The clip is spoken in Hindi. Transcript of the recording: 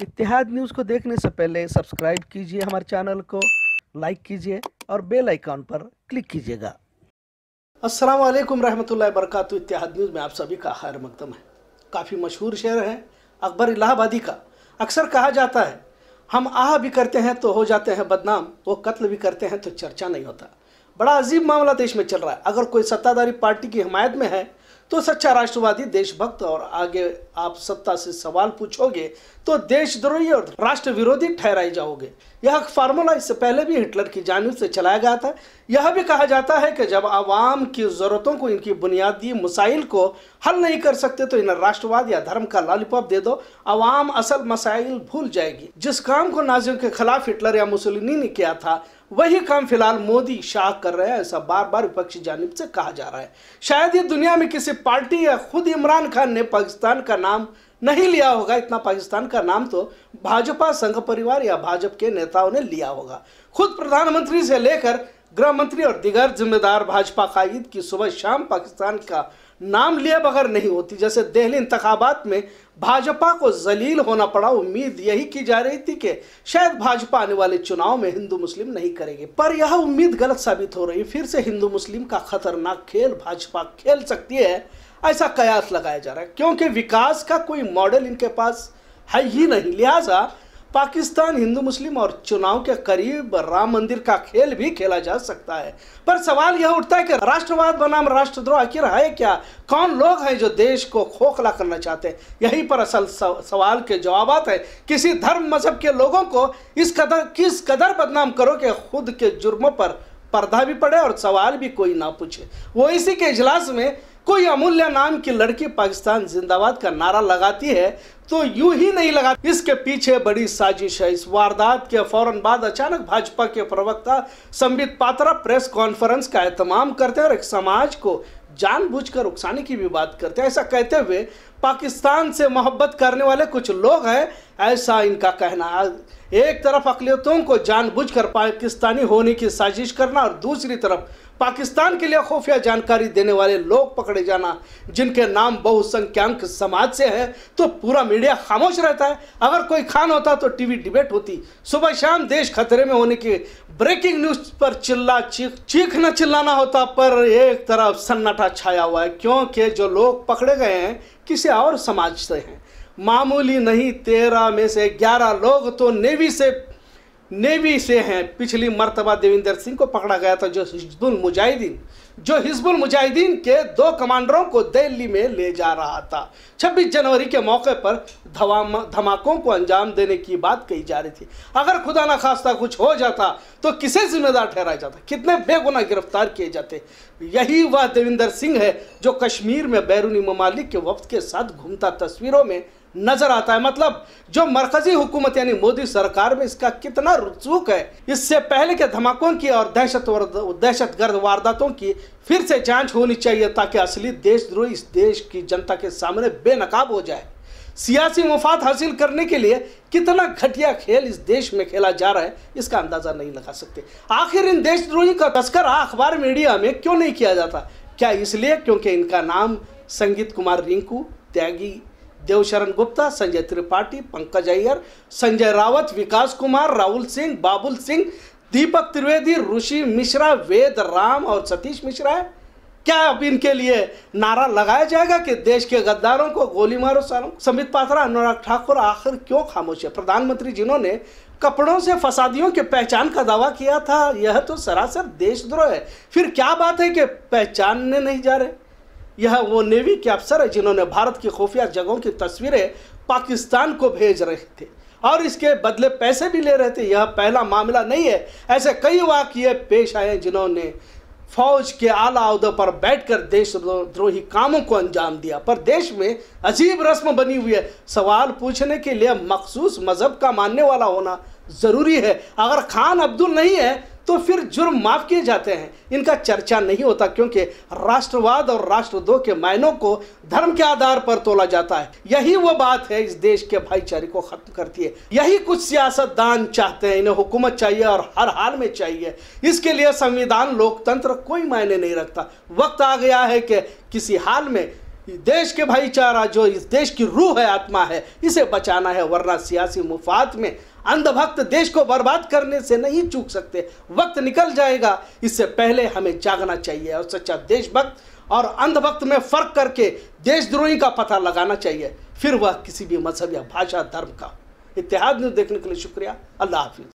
इतिहाद न्यूज़ को देखने से पहले सब्सक्राइब कीजिए हमारे चैनल को लाइक कीजिए और बेल आइकॉन पर क्लिक कीजिएगा अस्सलाम वालेकुम रहमतुल्लाहि वरकत इतिहाद न्यूज़ में आप सभी का खैर मकदम है काफ़ी मशहूर शहर है अकबर इलाहाबादी का अक्सर कहा जाता है हम आह भी करते हैं तो हो जाते हैं बदनाम वो कत्ल भी करते हैं तो चर्चा नहीं होता बड़ा अजीब मामला देश में चल रहा है अगर कोई सत्ताधारी पार्टी की हमायत में है तो सच्चा राष्ट्रवादी देशभक्त और आगे आप सत्ता से सवाल पूछोगे तो देशद्रोही और राष्ट्र विरोधी ठहराई जाओगे यह फार्मूला इससे पहले भी हिटलर की जानब से चलाया गया था यह भी कहा जाता है कि जब आवाम की ज़रूरतों को इनकी बुनियादी मसाइल को हल नहीं कर सकते तो इन्हें राष्ट्रवाद या धर्म का लालीपॉप दे दो आवाम असल मसाइल भूल जाएगी जिस काम को नाजियों के खिलाफ हिटलर या मुसलिनी ने किया था वही काम फिलहाल मोदी शाह कर रहे हैं ऐसा बार बार विपक्षी जानब से कहा जा रहा है शायद ये दुनिया में किसी पार्टी या खुद इमरान खान ने पाकिस्तान का नाम नहीं लिया होगा इतना पाकिस्तान का नाम तो भाजपा संघ परिवार या भाजपा के नेताओं ने लिया होगा खुद प्रधानमंत्री से लेकर गृह मंत्री और दिगर जिम्मेदार भाजपा कायद की सुबह शाम पाकिस्तान का नाम लिए बगैर नहीं होती जैसे दहली इंतबात में भाजपा को जलील होना पड़ा उम्मीद यही की जा रही थी कि शायद भाजपा आने वाले चुनाव में हिंदू मुस्लिम नहीं करेगी पर यह उम्मीद गलत साबित हो रही फिर से हिंदू मुस्लिम का खतरनाक खेल भाजपा खेल सकती है ऐसा कयास लगाया जा रहा है क्योंकि विकास का कोई मॉडल इनके पास है ही नहीं लिहाजा पाकिस्तान हिंदू मुस्लिम और चुनाव के करीब राम मंदिर का खेल भी खेला जा सकता है पर सवाल यह उठता है कि राष्ट्रवाद बनाम राष्ट्रद्रोह आखिर है क्या कौन लोग हैं जो देश को खोखला करना चाहते हैं यही पर असल सवाल के जवाब है किसी धर्म मजहब के लोगों को इस कदर किस कदर बदनाम करो कि खुद के जुर्मों पर पर्दा भी पड़े और सवाल भी कोई ना पूछे वो इसी के इजलास में कोई अमूल्य नाम की लड़की पाकिस्तान जिंदाबाद का नारा लगाती है तो यूं ही नहीं लगा इसके पीछे बड़ी साजिश है इस वारदात के फौरन बाद अचानक भाजपा के प्रवक्ता संबित पात्रा प्रेस कॉन्फ्रेंस का एहतमाम करते हैं और एक समाज को जानबूझकर उकसाने की भी बात करते हैं ऐसा कहते हुए पाकिस्तान से मोहब्बत करने वाले कुछ लोग हैं ऐसा इनका कहना एक तरफ अकलियतों को जानबूझकर पाकिस्तानी होने की साजिश करना और दूसरी तरफ पाकिस्तान के लिए खुफिया जानकारी देने वाले लोग पकड़े जाना जिनके नाम बहुसंख्यांक समाज से है तो पूरा मीडिया खामोश रहता है अगर कोई खान होता तो टीवी डिबेट होती सुबह शाम देश खतरे में होने की ब्रेकिंग न्यूज पर चिल्ला चीख चीख न चिल्लाना होता पर एक तरफ सन्नाटा छाया हुआ है क्योंकि जो लोग पकड़े गए हैं किसी और समाज से हैं मामूली नहीं तेरह में से ग्यारह लोग तो नेवी से नेवी से हैं पिछली मरतबा देविंदर सिंह को पकड़ा गया था जो हिजबुल मुजाहिदीन जो हिजबुल मुजाहिदीन के दो कमांडरों को दिल्ली में ले जा रहा था 26 जनवरी के मौके पर धमाकों को अंजाम देने की बात कही जा रही थी अगर खुदा ना खास्ता कुछ हो जाता तो किसे जिम्मेदार ठहराया जाता कितने बेगुना गिरफ्तार किए जाते यही वह देविंदर सिंह है जो कश्मीर में बैरूनी ममालिक के वक्त के साथ घूमता तस्वीरों में नजर आता है मतलब जो मरकजी हुकूमत यानी मोदी सरकार में इसका कितना रुचूक है इससे पहले के धमाकों की और दहशत दहशत गर्द वारदातों की फिर से जांच होनी चाहिए ताकि असली देशद्रोही इस देश की जनता के सामने बेनकाब हो जाए सियासी मफाद हासिल करने के लिए कितना घटिया खेल इस देश में खेला जा रहा है इसका अंदाजा नहीं लगा सकते आखिर इन देशद्रोही का तस्करा अखबार मीडिया में क्यों नहीं किया जाता क्या इसलिए क्योंकि इनका नाम संगीत कुमार रिंकू त्यागी देवशरण गुप्ता संजय त्रिपाठी पंकज अय्यर संजय रावत विकास कुमार राहुल सिंह बाबुल सिंह दीपक त्रिवेदी ऋषि मिश्रा वेद राम और सतीश मिश्रा है क्या अब इनके लिए नारा लगाया जाएगा कि देश के गद्दारों को गोली मारो सारो संबित पात्रा अनुराग ठाकुर आखिर क्यों खामोश है प्रधानमंत्री जिन्होंने कपड़ों से फसादियों के पहचान का दावा किया था यह तो सरासर देशद्रोह है फिर क्या बात है कि पहचानने नहीं जा रहे यह वो नेवी के अफसर है जिन्होंने भारत की खुफिया जगहों की तस्वीरें पाकिस्तान को भेज रहे थे और इसके बदले पैसे भी ले रहे थे यह पहला मामला नहीं है ऐसे कई वाक्य पेश आए जिन्होंने फौज के आला अहदे पर बैठकर देशद्रोही कामों को अंजाम दिया पर देश में अजीब रस्म बनी हुई है सवाल पूछने के लिए मखसूस मज़हब का मानने वाला होना ज़रूरी है अगर खान अब्दुल नहीं है तो फिर जुर्म माफ़ किए जाते हैं इनका चर्चा नहीं होता क्योंकि राष्ट्रवाद और राष्ट्रद्रोह के मायनों को धर्म के आधार पर तोला जाता है यही वो बात है इस देश के भाईचारे को ख़त्म करती है यही कुछ सियासतदान चाहते हैं इन्हें हुकूमत चाहिए और हर हाल में चाहिए इसके लिए संविधान लोकतंत्र कोई मायने नहीं रखता वक्त आ गया है कि किसी हाल में देश के भाईचारा जो इस देश की रूह है आत्मा है इसे बचाना है वरना सियासी मुफात में अंधभक्त देश को बर्बाद करने से नहीं चूक सकते वक्त निकल जाएगा इससे पहले हमें जागना चाहिए और सच्चा देशभक्त और अंधभक्त में फर्क करके देशद्रोही का पता लगाना चाहिए फिर वह किसी भी मजहब या भाषा धर्म का इतिहाद न्यूज देखने के लिए शुक्रिया अल्लाह हाफिज